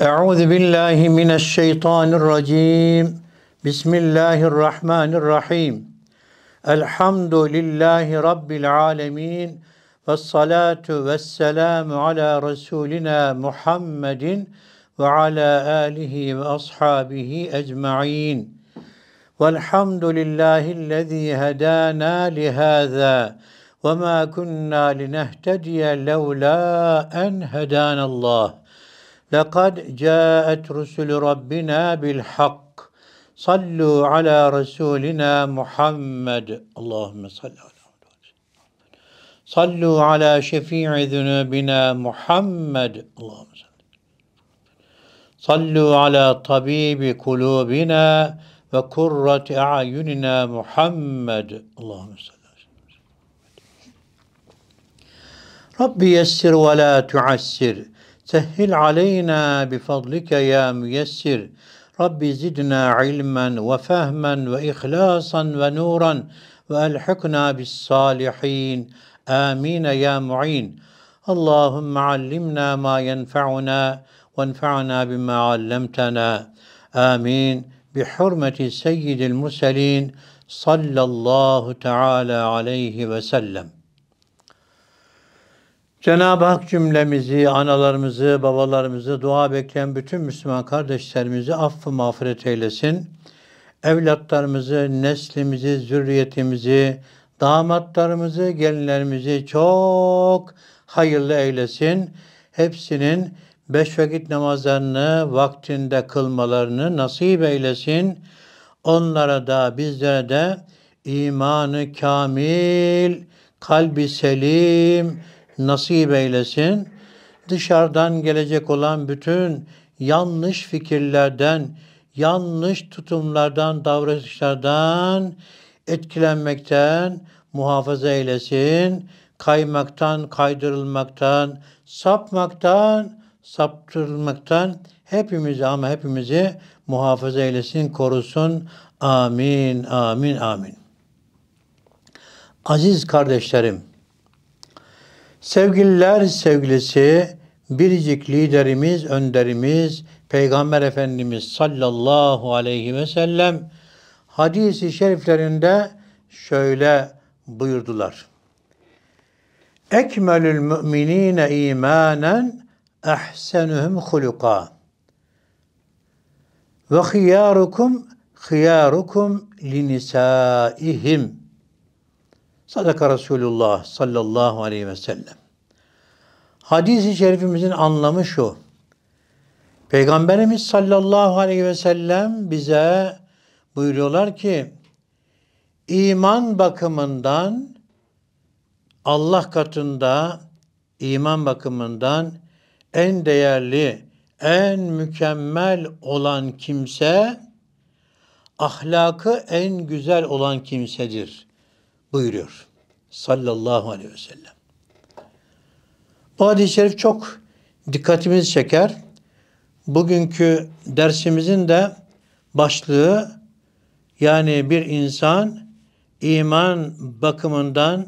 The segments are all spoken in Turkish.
Euzu billahi mineşşeytanirracim. Bismillahirrahmanirrahim. Elhamdülillahi rabbil alamin. Ves salatu vesselamu ala rasulina Muhammedin ve ala alihi ve ashabihi ecmaîn. Velhamdülillahi'llezî hedâna lihâzâ. وما كنا لنهتدي لولا أن هدانا الله لقد جاءت رسل ربنا بالحق صلوا على رسولنا محمد اللهم صل على صلوا على شفيع ذنوبنا محمد اللهم صل صلوا على طبيب قلوبنا وكرة أعيننا محمد اللهم صل ربي يسر ولا تعسر سهل علينا بفضلك يا ميسر رب زدنا علما وفهما وإخلاصا ونورا وألحقنا بالصالحين آمين يا معين اللهم علمنا ما ينفعنا وانفعنا بما علمتنا آمين بحرمة سيد المرسلين صلى الله تعالى عليه وسلم Cenab-ı Hak cümlemizi, analarımızı, babalarımızı, dua bekleyen bütün Müslüman kardeşlerimizi affı mağfiret eylesin. Evlatlarımızı, neslimizi, zürriyetimizi, damatlarımızı, gelinlerimizi çok hayırlı eylesin. Hepsinin beş vakit namazlarını vaktinde kılmalarını nasip eylesin. Onlara da bizlere de imanı kamil, kalbi selim, nasip eylesin. Dışarıdan gelecek olan bütün yanlış fikirlerden, yanlış tutumlardan, davranışlardan etkilenmekten muhafaza eylesin. Kaymaktan, kaydırılmaktan, sapmaktan, saptırılmaktan hepimizi ama hepimizi muhafaza eylesin, korusun. Amin, amin, amin. Aziz kardeşlerim, Sevgililer sevgilisi biricik liderimiz, önderimiz Peygamber Efendimiz sallallahu aleyhi ve sellem hadisi şeriflerinde şöyle buyurdular. Ekmelül müminine imanen ehsenuhum huluka ve hıyarukum hıyarukum linisaihim. Sadaka Resulullah sallallahu aleyhi ve sellem. Hadis-i şerifimizin anlamı şu. Peygamberimiz sallallahu aleyhi ve sellem bize buyuruyorlar ki iman bakımından Allah katında iman bakımından en değerli, en mükemmel olan kimse ahlakı en güzel olan kimsedir buyuruyor sallallahu aleyhi ve sellem. Bu hadis-i şerif çok dikkatimizi çeker. Bugünkü dersimizin de başlığı yani bir insan iman bakımından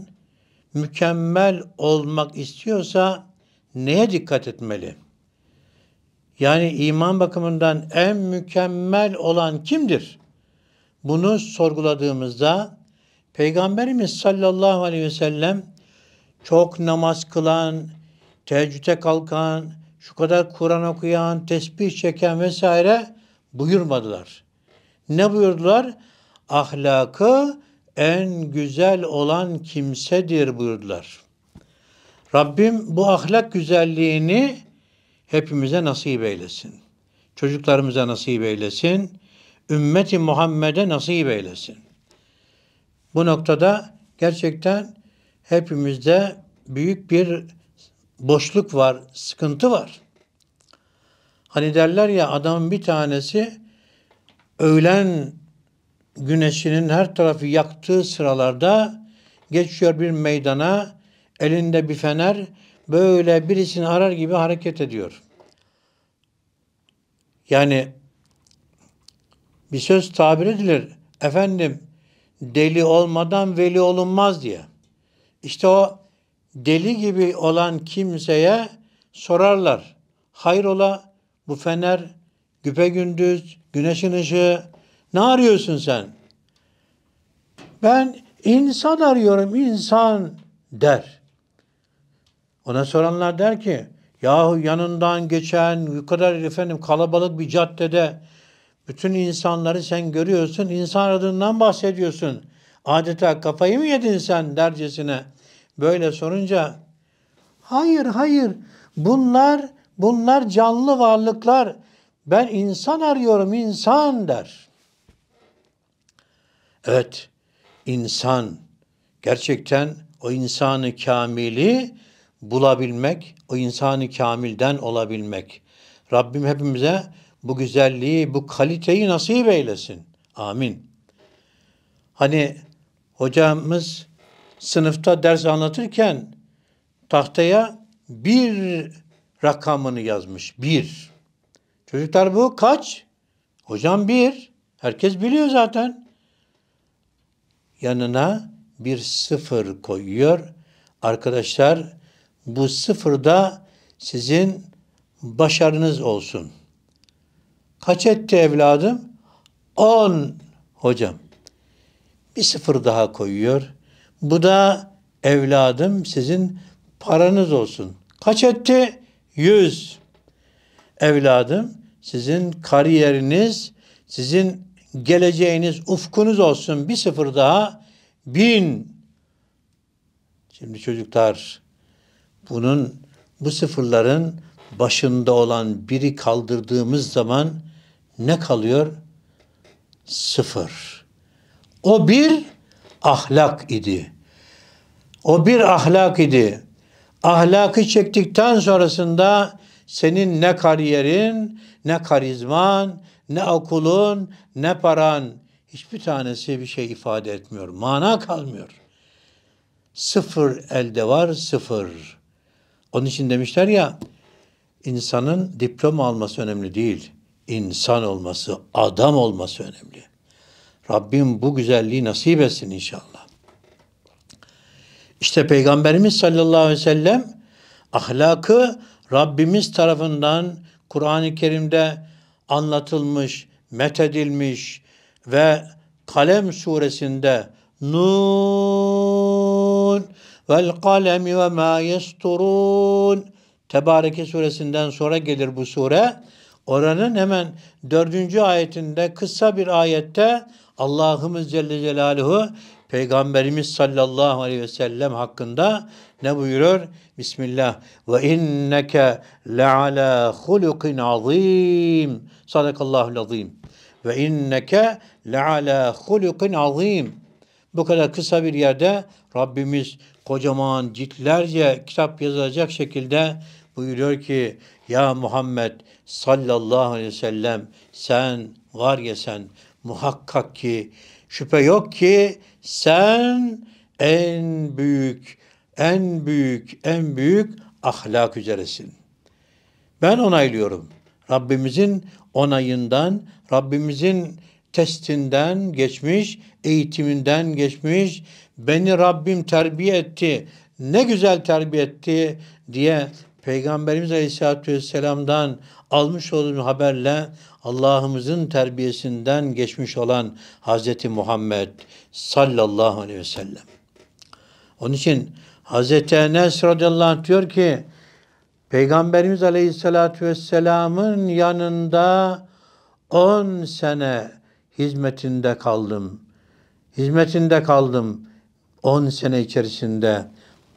mükemmel olmak istiyorsa neye dikkat etmeli? Yani iman bakımından en mükemmel olan kimdir? Bunu sorguladığımızda Peygamberimiz sallallahu aleyhi ve sellem çok namaz kılan, teheccüde kalkan, şu kadar Kur'an okuyan, tesbih çeken vesaire buyurmadılar. Ne buyurdular? Ahlakı en güzel olan kimsedir buyurdular. Rabbim bu ahlak güzelliğini hepimize nasip eylesin. Çocuklarımıza nasip eylesin. Ümmeti Muhammed'e nasip eylesin. Bu noktada gerçekten hepimizde büyük bir boşluk var, sıkıntı var. Hani derler ya adamın bir tanesi öğlen güneşinin her tarafı yaktığı sıralarda geçiyor bir meydana elinde bir fener böyle birisini arar gibi hareket ediyor. Yani bir söz tabir edilir. Efendim deli olmadan veli olunmaz diye. İşte o deli gibi olan kimseye sorarlar. Hayrola bu fener güpe gündüz, güneşin ışığı ne arıyorsun sen? Ben insan arıyorum insan der. Ona soranlar der ki yahu yanından geçen yukarı efendim kalabalık bir caddede bütün insanları sen görüyorsun, insan adından bahsediyorsun. Adeta kafayı mı yedin sen dercesine Böyle sorunca hayır hayır bunlar bunlar canlı varlıklar. Ben insan arıyorum insan der. Evet insan gerçekten o insanı kamili bulabilmek, o insanı kamilden olabilmek. Rabbim hepimize bu güzelliği, bu kaliteyi nasip eylesin. Amin. Hani hocamız sınıfta ders anlatırken tahtaya bir rakamını yazmış. Bir. Çocuklar bu kaç? Hocam bir. Herkes biliyor zaten. Yanına bir sıfır koyuyor. Arkadaşlar bu sıfır da sizin başarınız olsun. Kaç etti evladım? On hocam. Bir sıfır daha koyuyor. Bu da evladım sizin paranız olsun. Kaç etti? Yüz. Evladım sizin kariyeriniz, sizin geleceğiniz, ufkunuz olsun. Bir sıfır daha. Bin. Şimdi çocuklar bunun bu sıfırların başında olan biri kaldırdığımız zaman ne kalıyor? Sıfır. O bir ahlak idi. O bir ahlak idi. Ahlakı çektikten sonrasında senin ne kariyerin, ne karizman, ne okulun, ne paran hiçbir tanesi bir şey ifade etmiyor. Mana kalmıyor. Sıfır elde var, sıfır. Onun için demişler ya, insanın diploma alması önemli değil. İnsan olması, adam olması önemli. Rabbim bu güzelliği nasip etsin inşallah. İşte Peygamberimiz sallallahu aleyhi ve sellem ahlakı Rabbimiz tarafından Kur'an-ı Kerim'de anlatılmış, methedilmiş ve Kalem suresinde Nun vel kalemi ve ma yesturun Tebareke suresinden sonra gelir bu sure. Oranın hemen dördüncü ayetinde kısa bir ayette Allah'ımız Celle Celaluhu Peygamberimiz sallallahu aleyhi ve sellem hakkında ne buyuruyor? Bismillah. Ve inneke leala hulukin azim. Sadakallahu azim. Ve inneke leala hulukin azim. Bu kadar kısa bir yerde Rabbimiz kocaman ciltlerce kitap yazacak şekilde buyuruyor ki ya Muhammed sallallahu aleyhi ve sellem sen var ya sen muhakkak ki şüphe yok ki sen en büyük, en büyük, en büyük ahlak üzeresin. Ben onaylıyorum. Rabbimizin onayından, Rabbimizin testinden geçmiş, eğitiminden geçmiş, beni Rabbim terbiye etti, ne güzel terbiye etti diye Peygamberimiz Aleyhisselatü Vesselam'dan almış olduğum haberle Allah'ımızın terbiyesinden geçmiş olan Hz. Muhammed sallallahu aleyhi ve sellem. Onun için Hz. Enes radıyallahu anh diyor ki Peygamberimiz aleyhissalatü vesselamın yanında on sene hizmetinde kaldım. Hizmetinde kaldım. on sene içerisinde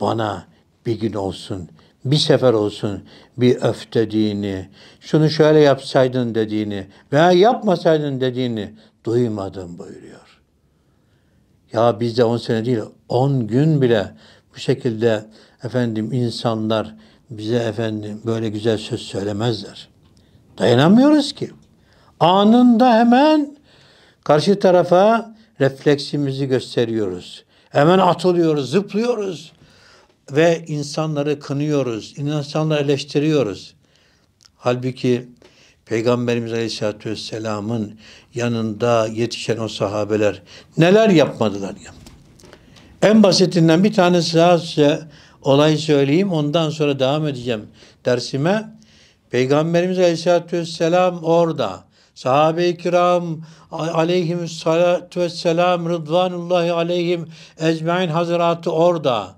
bana bir gün olsun bir sefer olsun bir öf dediğini, şunu şöyle yapsaydın dediğini veya yapmasaydın dediğini duymadım buyuruyor. Ya bizde 10 sene değil 10 gün bile bu şekilde efendim insanlar bize efendim böyle güzel söz söylemezler. Dayanamıyoruz ki. Anında hemen karşı tarafa refleksimizi gösteriyoruz. Hemen atılıyoruz, zıplıyoruz ve insanları kınıyoruz, insanları eleştiriyoruz. Halbuki Peygamberimiz Aleyhisselatü Vesselam'ın yanında yetişen o sahabeler neler yapmadılar ya. En basitinden bir tane size olay söyleyeyim ondan sonra devam edeceğim dersime. Peygamberimiz Aleyhisselatü Vesselam orada. Sahabe-i kiram aleyhim salatu vesselam rıdvanullahi aleyhim ecmain hazratı orada.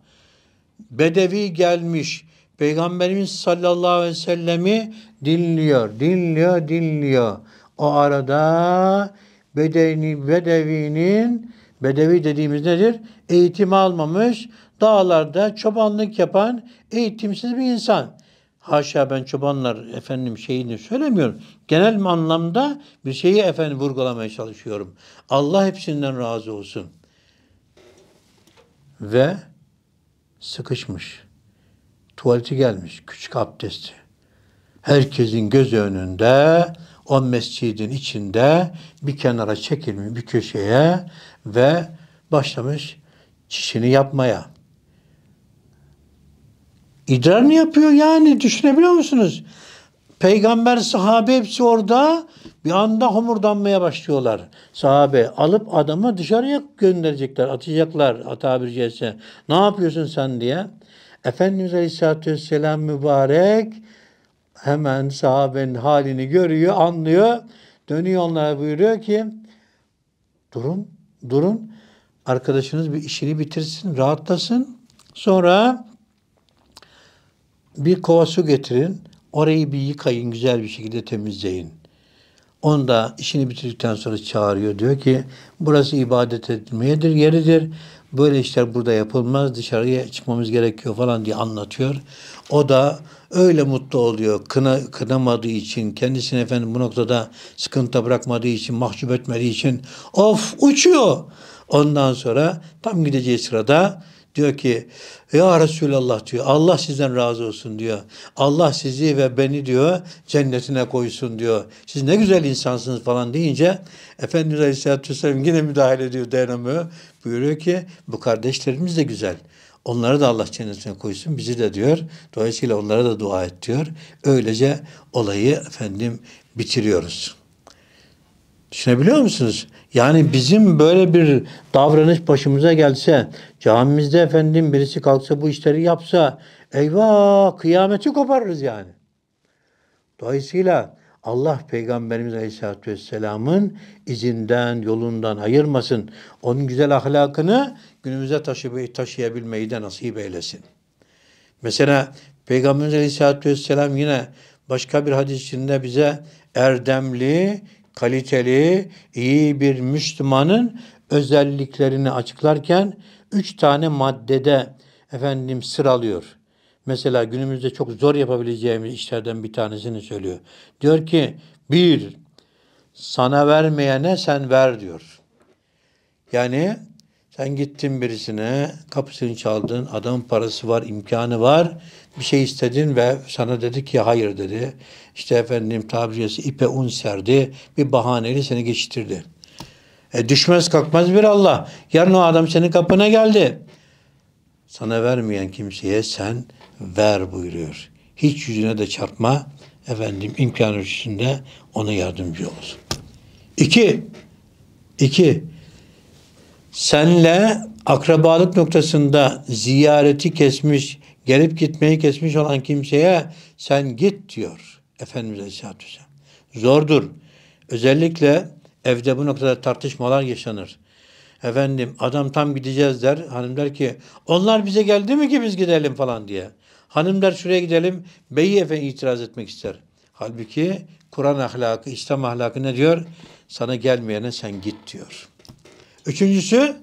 Bedevi gelmiş. Peygamberimiz sallallahu aleyhi ve sellemi dinliyor, dinliyor, dinliyor. O arada bedeni, bedevinin, bedevi dediğimiz nedir? Eğitim almamış, dağlarda çobanlık yapan eğitimsiz bir insan. Haşa ben çobanlar efendim şeyini söylemiyorum. Genel anlamda bir şeyi efendim vurgulamaya çalışıyorum. Allah hepsinden razı olsun. Ve sıkışmış. Tuvaleti gelmiş, küçük abdesti. Herkesin göz önünde o mescidin içinde bir kenara çekilmiş bir köşeye ve başlamış çişini yapmaya. İdrarını yapıyor yani düşünebiliyor musunuz? Peygamber sahabe hepsi orada bir anda homurdanmaya başlıyorlar. Sahabe alıp adamı dışarıya gönderecekler, atacaklar tabiri caizse. Ne yapıyorsun sen diye. Efendimiz Aleyhisselatü Vesselam mübarek hemen sahabenin halini görüyor, anlıyor. Dönüyor onlara buyuruyor ki durun, durun. Arkadaşınız bir işini bitirsin, rahatlasın. Sonra bir kova su getirin. Orayı bir yıkayın, güzel bir şekilde temizleyin. Onu da işini bitirdikten sonra çağırıyor. Diyor ki burası ibadet etmeyedir yeridir. Böyle işler burada yapılmaz, dışarıya çıkmamız gerekiyor falan diye anlatıyor. O da öyle mutlu oluyor. Kına, kınamadığı için, kendisini efendim bu noktada sıkıntı bırakmadığı için, mahcup etmediği için of uçuyor. Ondan sonra tam gideceği sırada Diyor ki ya Resulallah diyor Allah sizden razı olsun diyor. Allah sizi ve beni diyor cennetine koysun diyor. Siz ne güzel insansınız falan deyince Efendimiz Aleyhisselatü Vesselam yine müdahale ediyor dayanamıyor. Buyuruyor ki bu kardeşlerimiz de güzel. Onları da Allah cennetine koysun bizi de diyor. Dolayısıyla onlara da dua et diyor. Öylece olayı efendim bitiriyoruz. Düşünebiliyor musunuz? Yani bizim böyle bir davranış başımıza gelse, camimizde efendim birisi kalksa bu işleri yapsa, eyvah kıyameti koparırız yani. Dolayısıyla Allah Peygamberimiz Aleyhisselatü Vesselam'ın izinden, yolundan ayırmasın. Onun güzel ahlakını günümüze taşı taşıyabilmeyi de nasip eylesin. Mesela Peygamberimiz Aleyhisselatü Vesselam yine başka bir hadis içinde bize erdemli, kaliteli, iyi bir Müslümanın özelliklerini açıklarken üç tane maddede efendim sıralıyor. Mesela günümüzde çok zor yapabileceğimiz işlerden bir tanesini söylüyor. Diyor ki bir, sana vermeyene sen ver diyor. Yani sen gittin birisine, kapısını çaldın, adam parası var, imkanı var bir şey istedin ve sana dedi ki hayır dedi. İşte efendim tabiriyesi ipe un serdi. Bir bahaneyle seni geçiştirdi. E düşmez kalkmaz bir Allah. Yarın o adam senin kapına geldi. Sana vermeyen kimseye sen ver buyuruyor. Hiç yüzüne de çarpma. Efendim imkan ölçüsünde ona yardımcı olsun. İki, iki, senle akrabalık noktasında ziyareti kesmiş, Gelip gitmeyi kesmiş olan kimseye sen git diyor Efendimiz Aleyhisselatü Vesselam. Zordur. Özellikle evde bu noktada tartışmalar yaşanır. Efendim adam tam gideceğiz der. Hanım der ki onlar bize geldi mi ki biz gidelim falan diye. Hanım der şuraya gidelim. Beyi efendi itiraz etmek ister. Halbuki Kur'an ahlakı, İslam ahlakı ne diyor? Sana gelmeyene sen git diyor. Üçüncüsü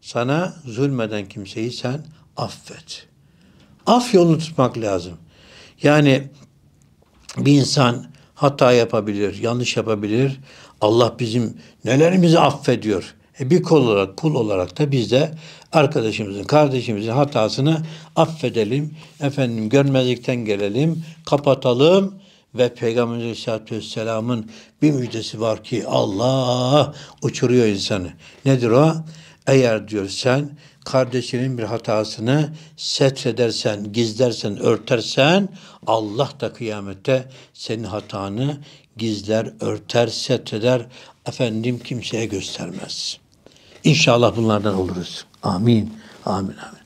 sana zulmeden kimseyi sen affet af yolunu tutmak lazım. Yani bir insan hata yapabilir, yanlış yapabilir. Allah bizim nelerimizi affediyor. E bir kul olarak, kul olarak da biz de arkadaşımızın, kardeşimizin hatasını affedelim. Efendim görmezlikten gelelim, kapatalım ve Peygamber Aleyhisselatü Vesselam'ın bir müjdesi var ki Allah uçuruyor insanı. Nedir o? Eğer diyor sen kardeşinin bir hatasını setredersen, gizlersen, örtersen Allah da kıyamette senin hatanı gizler, örter, setreder. Efendim kimseye göstermez. İnşallah bunlardan oluruz. Amin. Amin. Amin.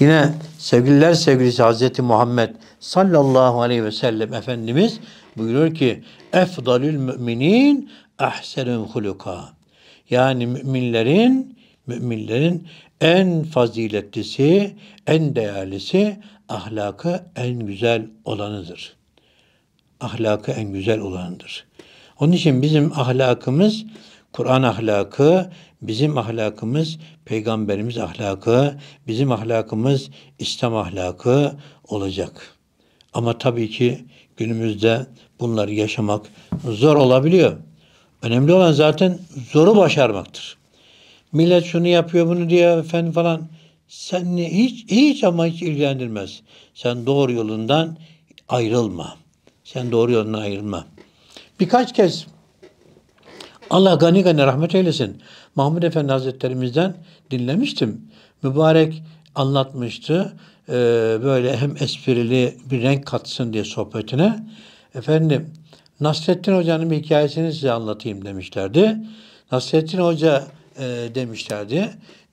Yine sevgililer sevgilisi Hazreti Muhammed sallallahu aleyhi ve sellem Efendimiz buyuruyor ki Efdalül müminin ahsenüm huluka. Yani müminlerin müminlerin en faziletlisi, en değerlisi ahlakı en güzel olanıdır. Ahlakı en güzel olanıdır. Onun için bizim ahlakımız Kur'an ahlakı, bizim ahlakımız peygamberimiz ahlakı, bizim ahlakımız İslam ahlakı olacak. Ama tabii ki günümüzde bunları yaşamak zor olabiliyor. Önemli olan zaten zoru başarmaktır. Millet şunu yapıyor bunu diyor efendim falan. Sen hiç hiç ama hiç ilgilendirmez. Sen doğru yolundan ayrılma. Sen doğru yolundan ayrılma. Birkaç kez Allah gani gani rahmet eylesin. Mahmud Efendi Hazretlerimizden dinlemiştim. Mübarek anlatmıştı. Ee, böyle hem esprili bir renk katsın diye sohbetine. Efendim Nasrettin Hoca'nın bir hikayesini size anlatayım demişlerdi. Nasrettin Hoca e, demişlerdi.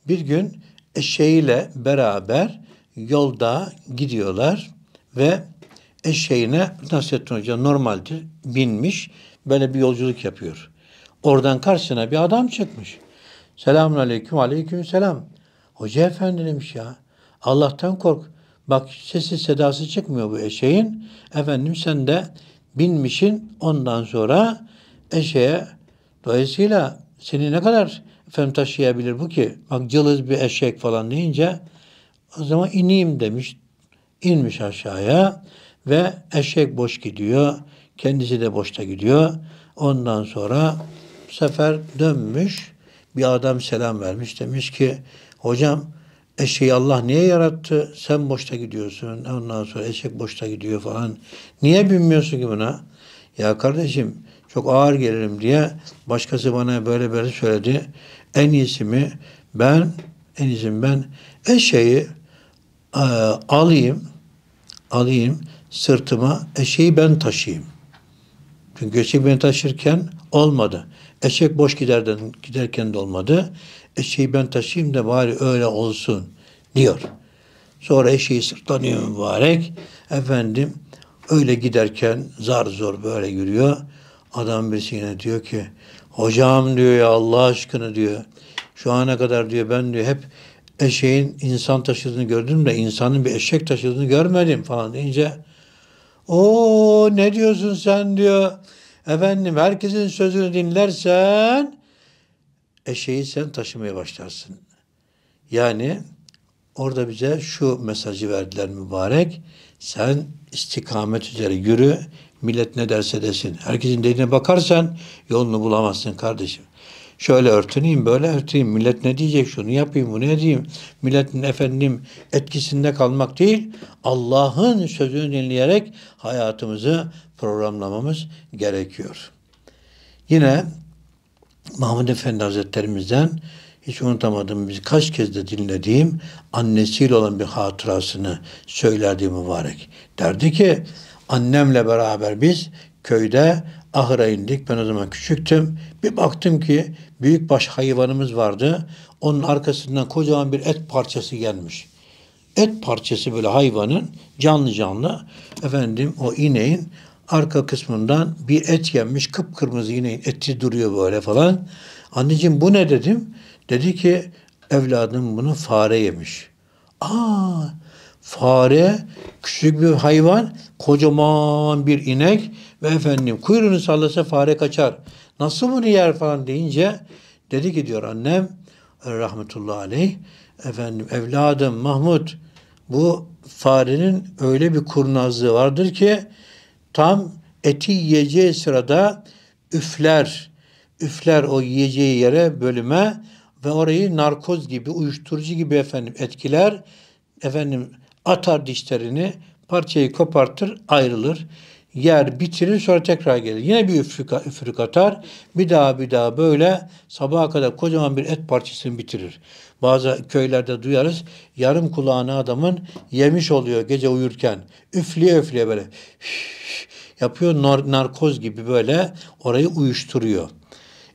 Bir gün eşeğiyle beraber yolda gidiyorlar ve eşeğine Nasrettin Hoca normaldir binmiş böyle bir yolculuk yapıyor. Oradan karşısına bir adam çıkmış. Selamun aleyküm aleyküm selam. Hoca efendi demiş ya Allah'tan kork. Bak sesi sedası çıkmıyor bu eşeğin. Efendim sen de binmişin ondan sonra eşeğe dolayısıyla seni ne kadar efendim taşıyabilir bu ki bak cılız bir eşek falan deyince o zaman ineyim demiş. inmiş aşağıya ve eşek boş gidiyor. Kendisi de boşta gidiyor. Ondan sonra bu sefer dönmüş. Bir adam selam vermiş. Demiş ki hocam eşeği Allah niye yarattı? Sen boşta gidiyorsun. Ondan sonra eşek boşta gidiyor falan. Niye binmiyorsun ki buna? Ya kardeşim çok ağır gelirim diye başkası bana böyle böyle söyledi en iyisi mi ben en iyisi mi ben eşeği e, alayım alayım sırtıma eşeği ben taşıyayım. Çünkü eşeği ben taşırken olmadı. Eşek boş giderden, giderken de olmadı. Eşeği ben taşıyayım da bari öyle olsun diyor. Sonra eşeği sırtlanıyor mübarek. Efendim öyle giderken zar zor böyle yürüyor. Adam birisi birisine diyor ki Hocam diyor ya Allah aşkına diyor. Şu ana kadar diyor ben diyor hep eşeğin insan taşıdığını gördüm de insanın bir eşek taşıdığını görmedim falan deyince o ne diyorsun sen diyor. Efendim herkesin sözünü dinlersen eşeği sen taşımaya başlarsın. Yani orada bize şu mesajı verdiler mübarek. Sen istikamet üzere yürü, Millet ne derse desin. Herkesin dediğine bakarsan yolunu bulamazsın kardeşim. Şöyle örtüneyim, böyle örtüneyim. Millet ne diyecek, şunu yapayım, bunu edeyim. Milletin efendim etkisinde kalmak değil, Allah'ın sözünü dinleyerek hayatımızı programlamamız gerekiyor. Yine Mahmud Efendi Hazretlerimizden hiç unutamadığım, biz kaç kez de dinlediğim annesiyle olan bir hatırasını söylerdi mübarek. Derdi ki Annemle beraber biz köyde ahıra indik. Ben o zaman küçüktüm. Bir baktım ki büyük baş hayvanımız vardı. Onun arkasından kocaman bir et parçası gelmiş. Et parçası böyle hayvanın canlı canlı efendim o ineğin arka kısmından bir et yenmiş kıpkırmızı ineğin eti duruyor böyle falan. Anneciğim bu ne dedim. Dedi ki evladım bunu fare yemiş. Aa fare, küçük bir hayvan, kocaman bir inek ve efendim kuyruğunu sallasa fare kaçar. Nasıl bunu yer falan deyince dedi ki diyor annem rahmetullahi aleyh efendim evladım Mahmut bu farenin öyle bir kurnazlığı vardır ki tam eti yiyeceği sırada üfler, üfler o yiyeceği yere bölüme ve orayı narkoz gibi, uyuşturucu gibi efendim etkiler. Efendim atar dişlerini, parçayı kopartır, ayrılır. Yer bitirir sonra tekrar gelir. Yine bir üfürük, üfürük atar. Bir daha bir daha böyle sabaha kadar kocaman bir et parçasını bitirir. Bazı köylerde duyarız. Yarım kulağını adamın yemiş oluyor gece uyurken. Üfleye üfleye böyle. yapıyor nar narkoz gibi böyle orayı uyuşturuyor.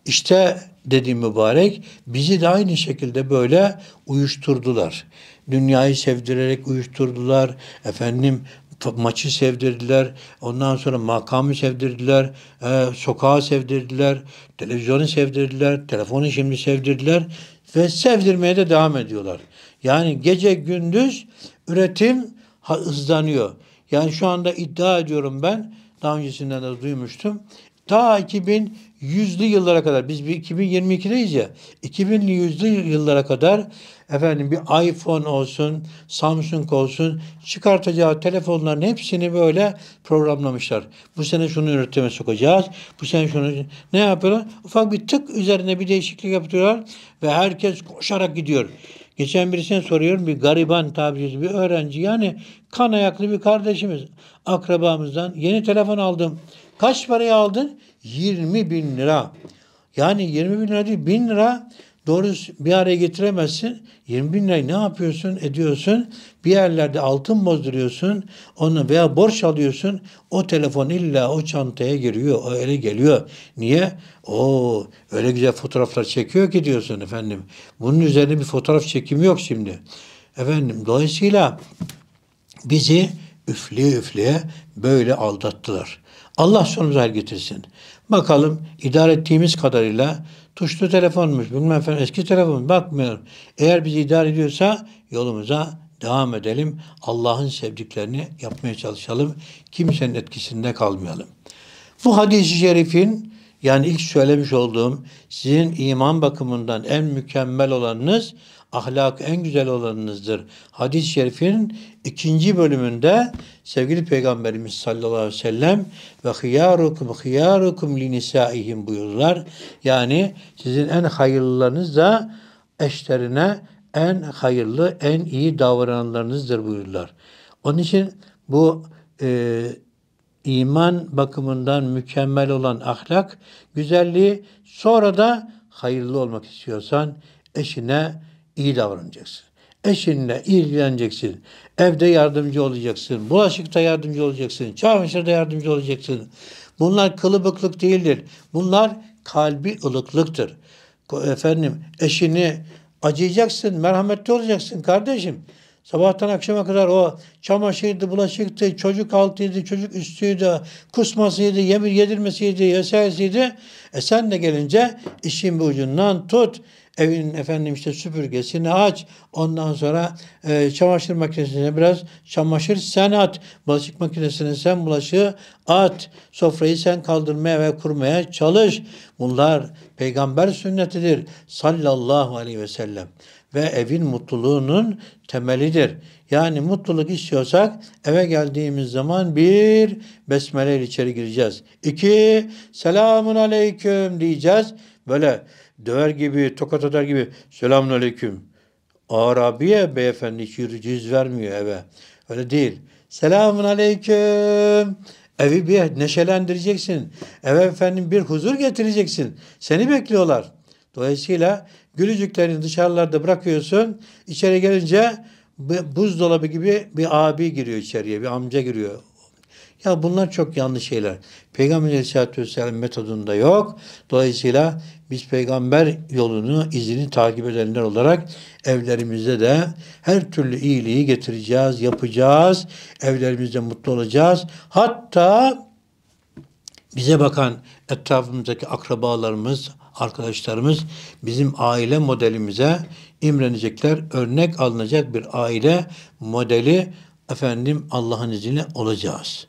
İşte dediğim mübarek bizi de aynı şekilde böyle uyuşturdular dünyayı sevdirerek uyuşturdular. Efendim maçı sevdirdiler. Ondan sonra makamı sevdirdiler. E, sokağı sevdirdiler. Televizyonu sevdirdiler. Telefonu şimdi sevdirdiler. Ve sevdirmeye de devam ediyorlar. Yani gece gündüz üretim hızlanıyor. Yani şu anda iddia ediyorum ben daha öncesinden de duymuştum. Ta 2100'lü yıllara kadar biz 2022'deyiz ya 2000'li yüzlü yıllara kadar efendim bir iPhone olsun, Samsung olsun çıkartacağı telefonların hepsini böyle programlamışlar. Bu sene şunu üretime sokacağız. Bu sene şunu ne yapıyorlar? Ufak bir tık üzerine bir değişiklik yapıyorlar ve herkes koşarak gidiyor. Geçen birisine soruyorum bir gariban tabiriz bir öğrenci yani kan ayaklı bir kardeşimiz akrabamızdan yeni telefon aldım. Kaç paraya aldın? 20 bin lira. Yani 20 bin lira değil, bin lira Doğrusu bir araya getiremezsin. 20 bin lirayı ne yapıyorsun, ediyorsun? Bir yerlerde altın bozduruyorsun onu veya borç alıyorsun. O telefon illa o çantaya giriyor, o ele geliyor. Niye? O öyle güzel fotoğraflar çekiyor ki diyorsun efendim. Bunun üzerine bir fotoğraf çekimi yok şimdi. Efendim dolayısıyla bizi üfleye üfleye böyle aldattılar. Allah sonumuzu hayır getirsin. Bakalım idare ettiğimiz kadarıyla tuşlu telefonmuş, bilmem efendim eski telefon bakmıyorum. Eğer bizi idare ediyorsa yolumuza devam edelim. Allah'ın sevdiklerini yapmaya çalışalım. Kimsenin etkisinde kalmayalım. Bu hadis-i şerifin yani ilk söylemiş olduğum sizin iman bakımından en mükemmel olanınız Ahlak en güzel olanınızdır. Hadis-i şerifin ikinci bölümünde sevgili Peygamberimiz sallallahu aleyhi ve sellem ve hıyarukum hıyarukum linisaihim buyururlar. Yani sizin en hayırlılarınız da eşlerine en hayırlı, en iyi davrananlarınızdır buyurlar. Onun için bu e, iman bakımından mükemmel olan ahlak, güzelliği sonra da hayırlı olmak istiyorsan eşine iyi davranacaksın. Eşinle ilgileneceksin. Evde yardımcı olacaksın. Bulaşıkta yardımcı olacaksın. Çamaşırda yardımcı olacaksın. Bunlar kılıbıklık değildir. Bunlar kalbi ılıklıktır. Efendim eşini acıyacaksın, merhametli olacaksın kardeşim. Sabahtan akşama kadar o çamaşırdı, bulaşıktı, çocuk altıydı, çocuk üstüydü, kusmasıydı, yemir yedirmesiydi, vesaireydi. E sen de gelince işin bir ucundan tut, evin efendim işte süpürgesini aç. Ondan sonra e, çamaşır makinesine biraz çamaşır sen at. Bulaşık makinesine sen bulaşığı at. Sofrayı sen kaldırmaya ve kurmaya çalış. Bunlar peygamber sünnetidir. Sallallahu aleyhi ve sellem ve evin mutluluğunun temelidir. Yani mutluluk istiyorsak eve geldiğimiz zaman bir besmele ile içeri gireceğiz. İki selamun aleyküm diyeceğiz. Böyle döver gibi, tokat atar gibi selamun aleyküm. Arabiye beyefendi hiç yüz vermiyor eve. Öyle değil. Selamun aleyküm. Evi bir neşelendireceksin. Eve efendim bir huzur getireceksin. Seni bekliyorlar. Dolayısıyla gülücüklerini dışarılarda bırakıyorsun. İçeri gelince buzdolabı gibi bir abi giriyor içeriye. Bir amca giriyor. Ya bunlar çok yanlış şeyler. Peygamber Aleyhisselatü Vesselam metodunda yok. Dolayısıyla biz peygamber yolunu, izini takip edenler olarak evlerimize de her türlü iyiliği getireceğiz, yapacağız. Evlerimizde mutlu olacağız. Hatta bize bakan etrafımızdaki akrabalarımız, arkadaşlarımız bizim aile modelimize imrenecekler, örnek alınacak bir aile modeli efendim Allah'ın izniyle olacağız.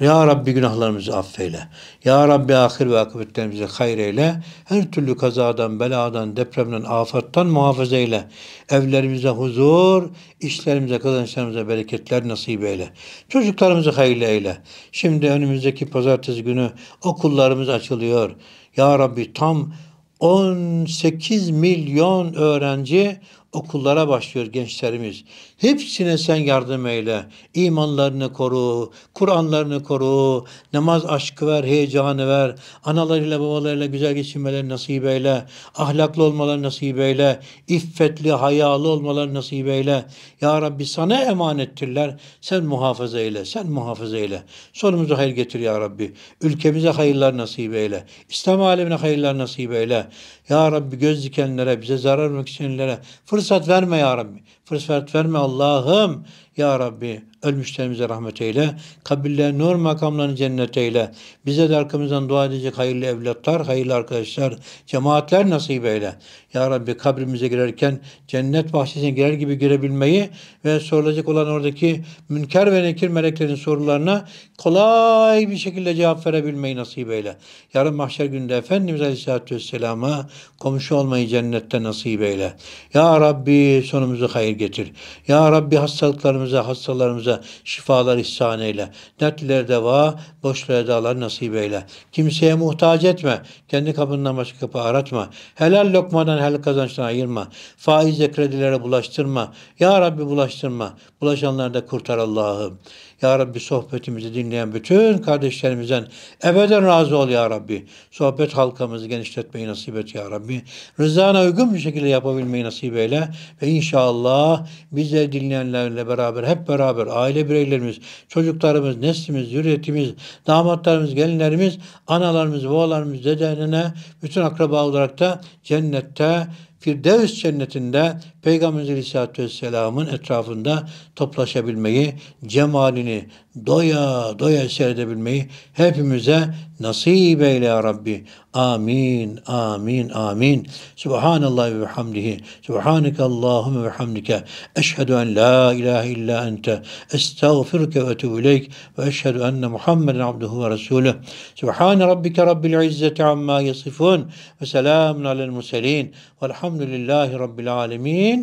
Ya Rabbi günahlarımızı affeyle. Ya Rabbi ahir ve akıbetlerimizi hayır Her türlü kazadan, beladan, depremden, afattan muhafaza eyle. Evlerimize huzur, işlerimize, kazançlarımıza bereketler nasip eyle. Çocuklarımızı hayırlı eyle. Şimdi önümüzdeki pazartesi günü okullarımız açılıyor. Ya Rabbi tam 18 milyon öğrenci okullara başlıyor gençlerimiz. Hepsine sen yardım eyle. İmanlarını koru, Kur'anlarını koru, namaz aşkı ver, heyecanı ver. Analarıyla babalarıyla güzel geçinmeleri nasip eyle. Ahlaklı olmaları nasip eyle. İffetli, hayalı olmaları nasip eyle. Ya Rabbi sana emanettirler. Sen muhafaza eyle, sen muhafaza eyle. Sonumuzu hayır getir ya Rabbi. Ülkemize hayırlar nasip eyle. İslam alemine hayırlar nasip eyle. Ya Rabbi göz dikenlere, bize zarar vermek isteyenlere fırsat Fırsat verme ya Rabbi. Fırsat verme Allah'ım. Ya Rabbi ölmüşlerimize rahmet eyle. Kabirlerine nur makamlarını cennet eyle. Bize de arkamızdan dua edecek hayırlı evlatlar, hayırlı arkadaşlar, cemaatler nasip eyle. Ya Rabbi kabrimize girerken cennet bahçesine girer gibi girebilmeyi ve sorulacak olan oradaki münker ve nekir meleklerin sorularına kolay bir şekilde cevap verebilmeyi nasip eyle. Yarın mahşer günde Efendimiz Aleyhisselatü Vesselam'a komşu olmayı cennette nasip eyle. Ya Rabbi sonumuzu hayır getir. Ya Rabbi hastalıklarımızı hastalarımıza, hastalarımıza şifalar ihsan eyle. Dertlilere deva, boşlara dalar nasip eyle. Kimseye muhtaç etme. Kendi kapından başka kapı aratma. Helal lokmadan helal kazançtan ayırma. Faizle kredilere bulaştırma. Ya Rabbi bulaştırma. Bulaşanları da kurtar Allah'ım. Ya Rabbi sohbetimizi dinleyen bütün kardeşlerimizden ebeden razı ol Ya Rabbi. Sohbet halkamızı genişletmeyi nasip et Ya Rabbi. Rızana uygun bir şekilde yapabilmeyi nasip eyle. Ve inşallah bize dinleyenlerle beraber, hep beraber aile bireylerimiz, çocuklarımız, neslimiz, zürriyetimiz, damatlarımız, gelinlerimiz, analarımız, babalarımız, dedenene, bütün akraba olarak da cennette Firdevs cennetinde Peygamberimiz Aleyhisselatü Vesselam'ın etrafında toplaşabilmeyi, cemalini doya doya seyredebilmeyi hepimize نصيبا إلى ربي آمين آمين آمين سبحان الله وبحمده سبحانك اللهم وبحمدك أشهد أن لا إله إلا أنت أستغفرك وأتوب إليك وأشهد أن محمدا عبده ورسوله سبحان ربك رب العزة عما يصفون وسلام على المرسلين والحمد لله رب العالمين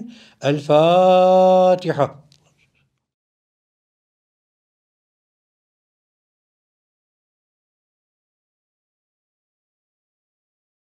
الفاتحة